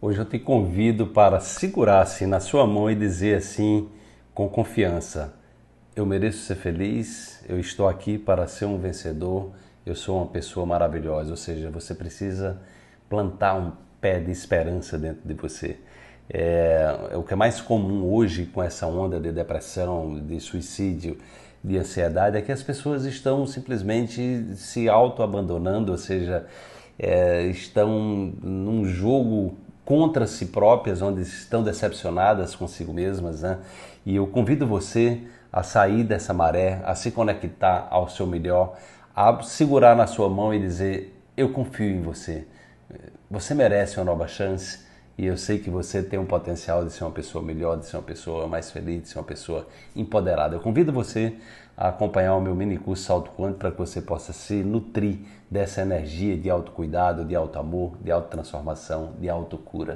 Hoje eu te convido para segurar-se assim na sua mão e dizer assim, com confiança: Eu mereço ser feliz, eu estou aqui para ser um vencedor, eu sou uma pessoa maravilhosa. Ou seja, você precisa plantar um pé de esperança dentro de você. É, é o que é mais comum hoje com essa onda de depressão, de suicídio, de ansiedade, é que as pessoas estão simplesmente se auto-abandonando, ou seja, é, estão num jogo contra si próprias, onde estão decepcionadas consigo mesmas. Né? E eu convido você a sair dessa maré, a se conectar ao seu melhor, a segurar na sua mão e dizer: Eu confio em você, você merece uma nova chance. E eu sei que você tem um potencial de ser uma pessoa melhor, de ser uma pessoa mais feliz, de ser uma pessoa empoderada. Eu convido você a acompanhar o meu mini curso Salto Quanto para que você possa se nutrir dessa energia de autocuidado, de alto amor, de autotransformação, de autocura.